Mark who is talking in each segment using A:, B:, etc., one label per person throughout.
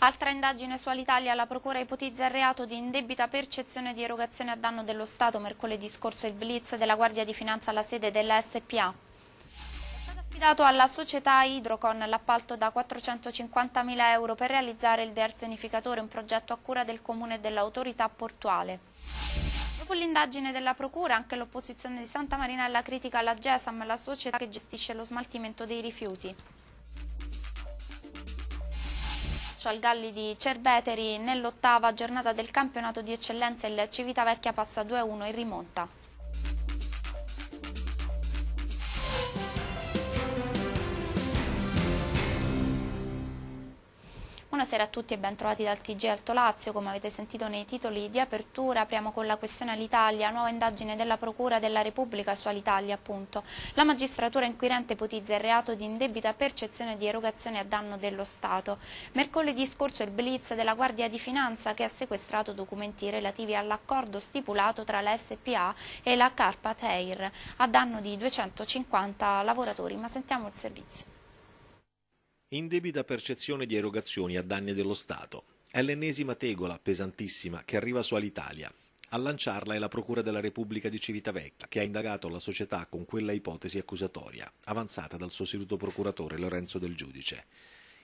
A: Altra indagine su Alitalia, la Procura ipotizza il reato di indebita percezione di erogazione a danno dello Stato. Mercoledì scorso il blitz della Guardia di Finanza alla sede della SPA. È stato affidato alla società Idrocon l'appalto da 450.000 euro per realizzare il dearsenificatore, un progetto a cura del Comune e dell'autorità portuale. Dopo l'indagine della Procura, anche l'opposizione di Santa Marinella critica la GESAM, la società che gestisce lo smaltimento dei rifiuti. al Galli di Cerbeteri nell'ottava giornata del campionato di eccellenza il Civitavecchia passa 2-1 in rimonta. Buonasera a tutti e ben trovati dal TG Alto Lazio. Come avete sentito nei titoli di apertura, apriamo con la questione all'Italia, nuova indagine della Procura della Repubblica su Alitalia, appunto. La magistratura inquirente ipotizza il reato di indebita percezione di erogazione a danno dello Stato. Mercoledì scorso il blitz della Guardia di Finanza che ha sequestrato documenti relativi all'accordo stipulato tra la SPA e la Carpa Air a danno di 250 lavoratori. Ma sentiamo il servizio.
B: Indebita percezione di erogazioni a danni dello Stato. È l'ennesima tegola, pesantissima, che arriva su Alitalia. A lanciarla è la Procura della Repubblica di Civitavecchia, che ha indagato la società con quella ipotesi accusatoria, avanzata dal sostituto procuratore Lorenzo del Giudice.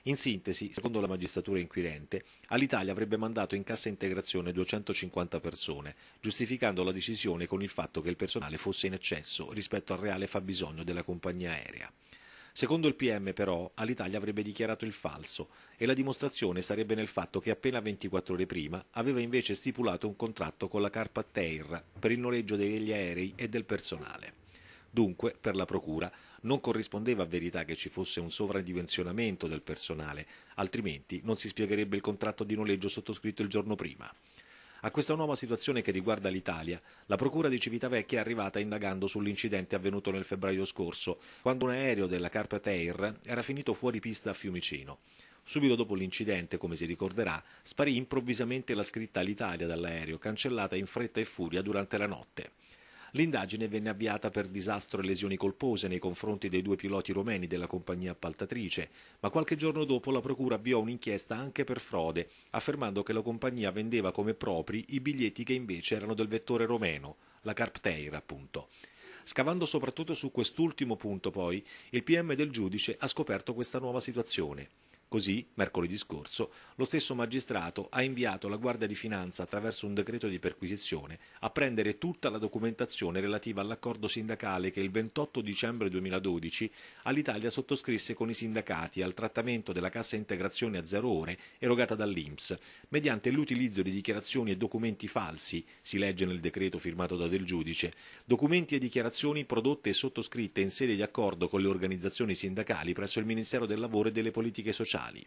B: In sintesi, secondo la magistratura inquirente, Alitalia avrebbe mandato in cassa integrazione 250 persone, giustificando la decisione con il fatto che il personale fosse in eccesso rispetto al reale fabbisogno della compagnia aerea. Secondo il PM però Alitalia avrebbe dichiarato il falso e la dimostrazione sarebbe nel fatto che appena 24 ore prima aveva invece stipulato un contratto con la Carpat Air per il noleggio degli aerei e del personale. Dunque, per la Procura, non corrispondeva a verità che ci fosse un sovradimensionamento del personale, altrimenti non si spiegherebbe il contratto di noleggio sottoscritto il giorno prima. A questa nuova situazione che riguarda l'Italia, la Procura di Civitavecchia è arrivata indagando sull'incidente avvenuto nel febbraio scorso, quando un aereo della Carpet Air era finito fuori pista a Fiumicino. Subito dopo l'incidente, come si ricorderà, sparì improvvisamente la scritta L'Italia dall'aereo, cancellata in fretta e furia durante la notte. L'indagine venne avviata per disastro e lesioni colpose nei confronti dei due piloti romeni della compagnia appaltatrice, ma qualche giorno dopo la procura avviò un'inchiesta anche per frode, affermando che la compagnia vendeva come propri i biglietti che invece erano del vettore romeno, la Carpteira appunto. Scavando soprattutto su quest'ultimo punto poi, il PM del giudice ha scoperto questa nuova situazione. Così, mercoledì scorso, lo stesso magistrato ha inviato la Guardia di Finanza attraverso un decreto di perquisizione a prendere tutta la documentazione relativa all'accordo sindacale che il 28 dicembre 2012 all'Italia sottoscrisse con i sindacati al trattamento della cassa integrazione a zero ore erogata dall'INPS, mediante l'utilizzo di dichiarazioni e documenti falsi, si legge nel decreto firmato da Del Giudice, documenti e dichiarazioni prodotte e sottoscritte in sede di accordo con le organizzazioni sindacali presso il Ministero del Lavoro e delle Politiche Sociali ambientali.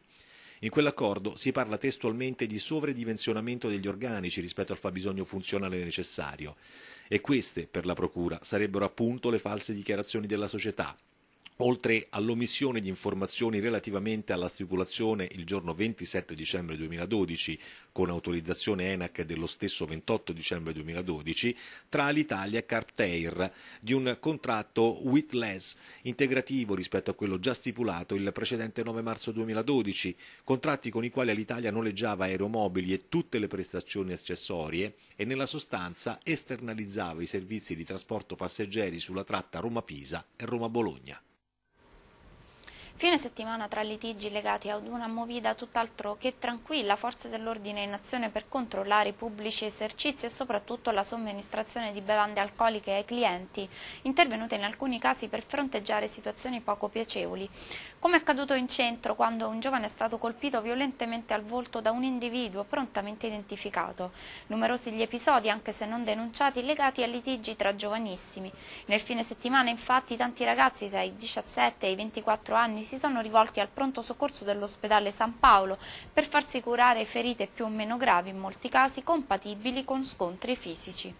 B: In quell'accordo si parla testualmente di sovredimensionamento degli organici rispetto al fabbisogno funzionale necessario e queste, per la Procura, sarebbero appunto le false dichiarazioni della società, oltre all'omissione di informazioni relativamente alla stipulazione il giorno 27 dicembre 2012, con autorizzazione ENAC dello stesso 28 dicembre 2012, tra Alitalia e Carptair di un contratto witless integrativo rispetto a quello già stipulato il precedente 9 marzo 2012, contratti con i quali Alitalia noleggiava aeromobili e tutte le prestazioni accessorie e nella sostanza esternalizzava i servizi di trasporto passeggeri sulla tratta Roma-Pisa e Roma-Bologna.
A: Fine settimana tra litigi legati ad una movida tutt'altro che tranquilla, forze dell'ordine in azione per controllare i pubblici esercizi e soprattutto la somministrazione di bevande alcoliche ai clienti, intervenute in alcuni casi per fronteggiare situazioni poco piacevoli. Come è accaduto in centro quando un giovane è stato colpito violentemente al volto da un individuo prontamente identificato. Numerosi gli episodi, anche se non denunciati, legati a litigi tra giovanissimi. Nel fine settimana infatti tanti ragazzi dai 17 ai 24 anni si sono rivolti al pronto soccorso dell'ospedale San Paolo per farsi curare ferite più o meno gravi, in molti casi compatibili con scontri fisici.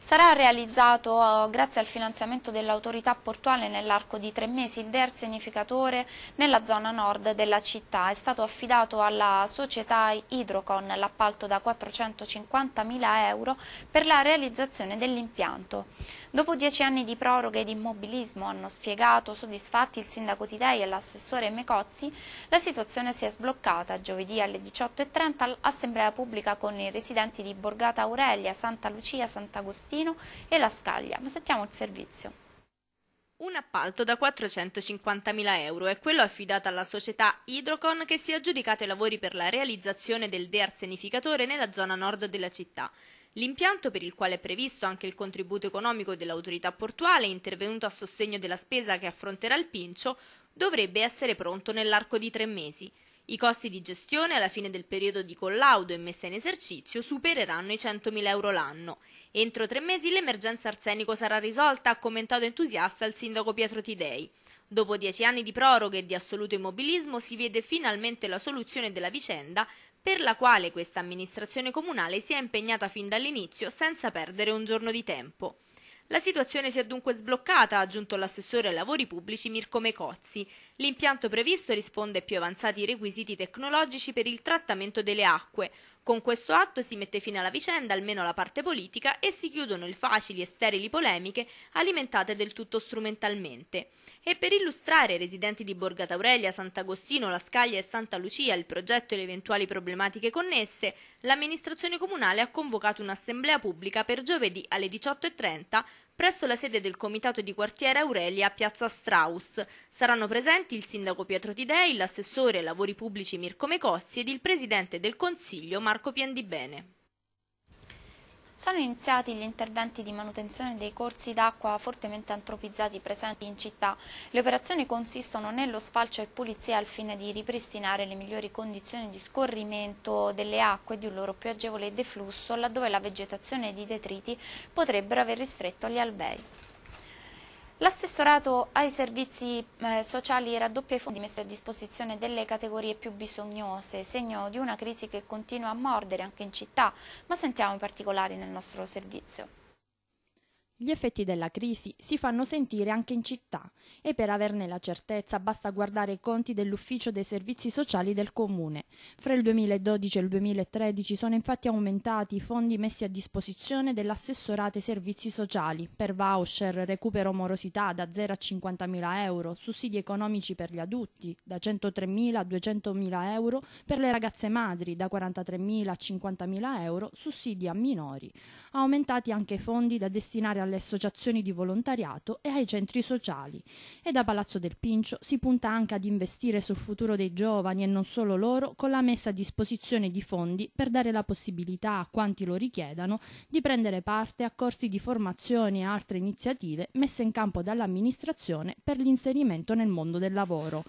A: Sarà realizzato, eh, grazie al finanziamento dell'autorità portuale nell'arco di tre mesi, il DER significatore nella zona nord della città. È stato affidato alla società Idrocon l'appalto da 450.000 euro per la realizzazione dell'impianto. Dopo dieci anni di proroghe ed immobilismo, hanno spiegato soddisfatti il sindaco Tidei e l'assessore Mecozzi, la situazione si è sbloccata. Giovedì alle 18.30 assemblea pubblica con i residenti di Borgata Aurelia, Santa Lucia, Sant'Agostino
C: e La Scaglia. Ma sentiamo il servizio. Un appalto da 450.000 euro è quello affidato alla società Hydrocon che si è aggiudicato i lavori per la realizzazione del dearsenificatore nella zona nord della città. L'impianto per il quale è previsto anche il contributo economico dell'autorità portuale intervenuto a sostegno della spesa che affronterà il Pincio dovrebbe essere pronto nell'arco di tre mesi. I costi di gestione alla fine del periodo di collaudo e messa in esercizio supereranno i 100.000 euro l'anno. Entro tre mesi l'emergenza arsenico sarà risolta, ha commentato entusiasta il sindaco Pietro Tidei. Dopo dieci anni di proroghe e di assoluto immobilismo si vede finalmente la soluzione della vicenda per la quale questa amministrazione comunale si è impegnata fin dall'inizio senza perdere un giorno di tempo. La situazione si è dunque sbloccata, ha aggiunto l'assessore ai lavori pubblici Mirko Mecozzi. L'impianto previsto risponde ai più avanzati requisiti tecnologici per il trattamento delle acque, con questo atto si mette fine alla vicenda, almeno alla parte politica, e si chiudono le facili e sterili polemiche alimentate del tutto strumentalmente. E per illustrare ai residenti di Borgata Aurelia, Sant'Agostino, La Scaglia e Santa Lucia il progetto e le eventuali problematiche connesse, l'amministrazione comunale ha convocato un'assemblea pubblica per giovedì alle 18.30 presso la sede del Comitato di Quartiere Aurelia a Piazza Strauss. Saranno presenti il sindaco Pietro Tidei, l'assessore ai lavori pubblici Mirko Mecozzi ed il presidente del Consiglio Marco Piendibene. Sono iniziati gli interventi
A: di manutenzione dei corsi d'acqua fortemente antropizzati presenti in città. Le operazioni consistono nello sfalcio e pulizia al fine di ripristinare le migliori condizioni di scorrimento delle acque e di un loro più agevole deflusso laddove la vegetazione ed i detriti potrebbero aver ristretto gli alberi. L'assessorato ai servizi eh, sociali raddoppia i fondi messi a disposizione delle categorie più bisognose, segno di una crisi che continua a mordere anche in città, ma sentiamo i particolari nel nostro servizio.
D: Gli effetti della crisi si fanno sentire anche in città e per averne la certezza basta guardare i conti dell'Ufficio dei Servizi Sociali del Comune. Fra il 2012 e il 2013 sono infatti aumentati i fondi messi a disposizione dell'assessorato ai servizi sociali per voucher, recupero morosità da 0 a 50.000 euro, sussidi economici per gli adulti da 103.000 a 200.000 euro, per le ragazze madri da 43.000 a 50.000 euro, sussidi a minori. Aumentati anche i fondi da destinare alla alle associazioni di volontariato e ai centri sociali e da Palazzo del Pincio si punta anche ad investire sul futuro dei giovani e non solo loro con la messa a disposizione di fondi per dare la possibilità a quanti lo richiedano di prendere parte a corsi di formazione e altre iniziative messe in campo dall'amministrazione per l'inserimento nel mondo del lavoro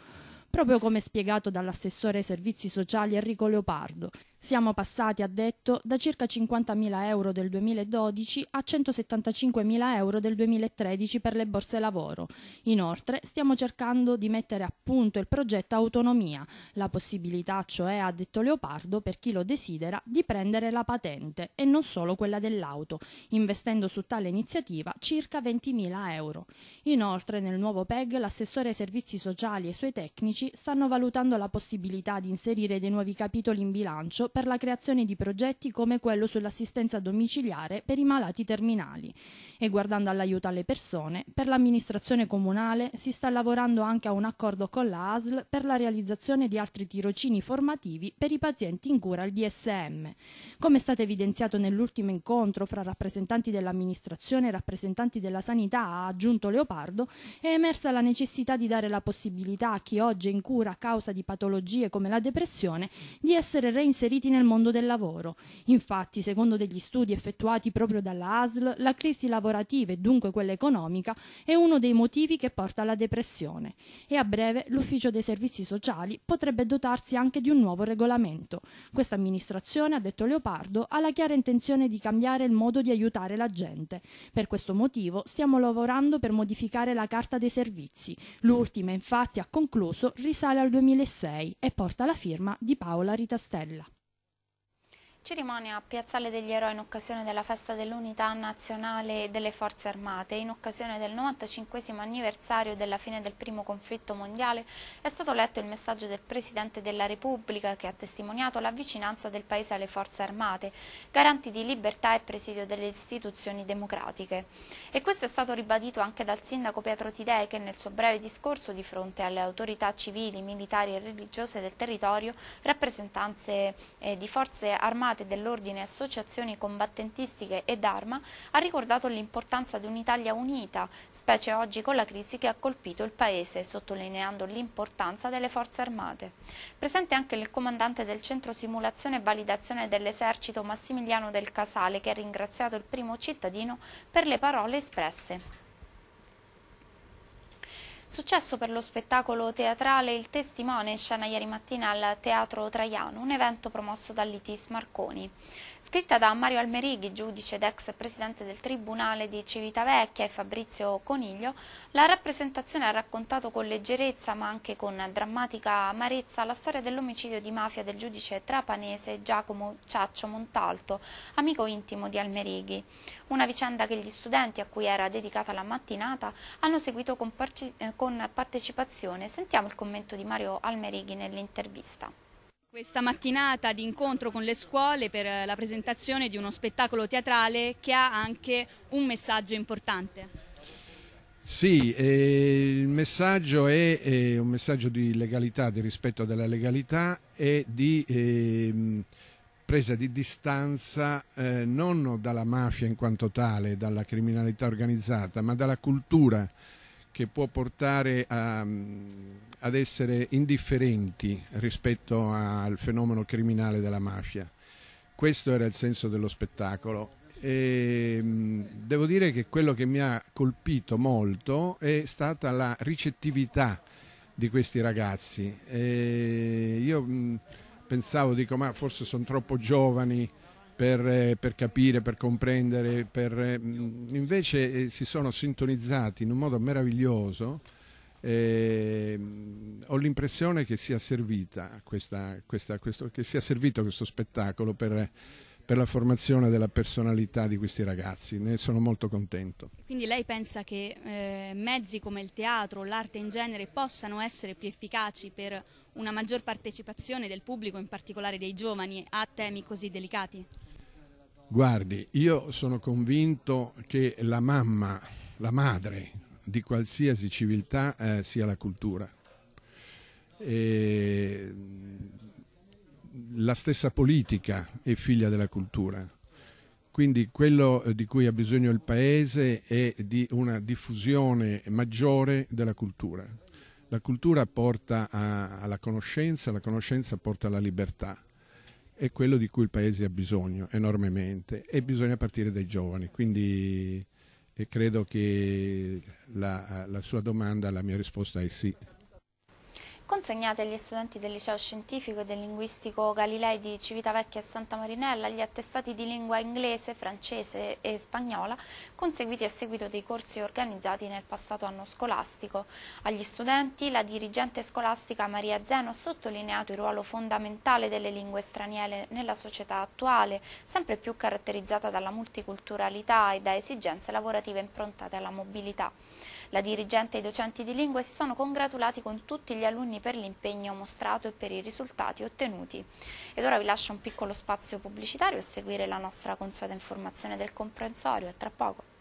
D: proprio come spiegato dall'assessore ai servizi sociali Enrico Leopardo, siamo passati, ha detto, da circa 50.000 euro del 2012 a 175.000 euro del 2013 per le borse lavoro. Inoltre, stiamo cercando di mettere a punto il progetto Autonomia, la possibilità, cioè, ha detto Leopardo, per chi lo desidera, di prendere la patente e non solo quella dell'auto, investendo su tale iniziativa circa 20.000 euro. Inoltre, nel nuovo PEG, l'assessore ai servizi sociali e i suoi tecnici stanno valutando la possibilità di inserire dei nuovi capitoli in bilancio per la creazione di progetti come quello sull'assistenza domiciliare per i malati terminali e guardando all'aiuto alle persone, per l'amministrazione comunale si sta lavorando anche a un accordo con la ASL per la realizzazione di altri tirocini formativi per i pazienti in cura al DSM. Come è stato evidenziato nell'ultimo incontro fra rappresentanti dell'amministrazione e rappresentanti della sanità, ha aggiunto Leopardo, è emersa la necessità di dare la possibilità a chi oggi è in cura a causa di patologie come la depressione di essere reinserito inseriti nel mondo del lavoro. Infatti, secondo degli studi effettuati proprio dalla ASL, la crisi lavorativa e dunque quella economica è uno dei motivi che porta alla depressione e a breve l'Ufficio dei Servizi Sociali potrebbe dotarsi anche di un nuovo regolamento. Questa amministrazione, ha detto Leopardo, ha la chiara intenzione di cambiare il modo di aiutare la gente. Per questo motivo stiamo lavorando per modificare la Carta dei Servizi. L'ultima, infatti, ha concluso, risale al 2006 e porta la firma di Paola Ritastella.
A: Ci rimane a Piazzale degli Eroi in occasione della festa dell'Unità Nazionale delle Forze Armate. In occasione del 95 anniversario della fine del primo conflitto mondiale è stato letto il messaggio del Presidente della Repubblica che ha testimoniato la vicinanza del Paese alle Forze Armate, garanti di libertà e presidio delle istituzioni democratiche. E questo è stato ribadito anche dal Sindaco Pietro Tidei che nel suo breve discorso di fronte alle autorità civili, militari e religiose del territorio, rappresentanze eh, di forze armate alleate dell'ordine associazioni combattentistiche ed arma, ha ricordato l'importanza di un'Italia unita, specie oggi con la crisi che ha colpito il Paese, sottolineando l'importanza delle forze armate. Presente anche il comandante del centro simulazione e validazione dell'esercito Massimiliano del Casale, che ha ringraziato il primo cittadino per le parole espresse. Successo per lo spettacolo teatrale Il Testimone, scena ieri mattina al Teatro Traiano, un evento promosso dall'ITIS Marconi scritta da Mario Almerighi, giudice ed ex presidente del Tribunale di Civitavecchia e Fabrizio Coniglio, la rappresentazione ha raccontato con leggerezza ma anche con drammatica amarezza la storia dell'omicidio di mafia del giudice trapanese Giacomo Ciaccio Montalto, amico intimo di Almerighi. Una vicenda che gli studenti a cui era dedicata la mattinata hanno seguito con, eh, partecipazione. Sentiamo il commento di Mario Almerighi nell'intervista.
D: Questa mattinata di incontro con le scuole per la presentazione di uno spettacolo teatrale che ha anche un messaggio importante.
E: Sì, eh, il messaggio è, è, un messaggio di legalità, di rispetto della legalità e di eh, presa di distanza eh, non dalla mafia in quanto tale, dalla criminalità organizzata, ma dalla cultura che può portare a, ad essere indifferenti rispetto al fenomeno criminale della mafia. Questo era il senso dello spettacolo. E, mm, devo dire che quello che mi ha colpito molto è stata la ricettività di questi ragazzi. E io mm, pensavo, dico, ma forse sono troppo giovani per, eh, per, capire, per comprendere, per, eh, invece eh, si sono sintonizzati in un modo meraviglioso. Eh, ho l'impressione che sia, questa, questa, questo, che sia servito questo spettacolo per, per la formazione della personalità di questi ragazzi, ne sono molto contento.
D: Quindi lei pensa che eh, mezzi come il teatro, l'arte in genere possano essere più efficaci per una maggior partecipazione del pubblico, in particolare dei giovani, a temi così delicati?
E: Guardi, io sono convinto che la mamma, la madre di qualsiasi civiltà eh, sia la cultura. E mm, la stessa politica è figlia della cultura. Quindi quello eh, di cui ha bisogno il Paese è di una diffusione maggiore della cultura. La cultura porta a, alla conoscenza, la conoscenza porta alla libertà è quello di cui il Paese ha bisogno enormemente e bisogna partire dai giovani. Quindi eh, credo che la, la sua domanda, la mia risposta è sì
A: consegnate agli studenti del liceo scientifico e del linguistico Galilei di Civitavecchia e Santa Marinella gli attestati di lingua inglese, francese e spagnola conseguiti a seguito dei corsi organizzati nel passato anno scolastico. Agli studenti la dirigente scolastica Maria Zeno ha sottolineato il ruolo fondamentale delle lingue straniere nella società attuale, sempre più caratterizzata dalla multiculturalità e da esigenze lavorative improntate alla mobilità. La dirigente e i docenti di lingue si sono congratulati con tutti gli alunni per l'impegno mostrato e per i risultati ottenuti. Ed ora vi lascio un piccolo
B: spazio pubblicitario a seguire la nostra consueta informazione del comprensorio. A tra poco.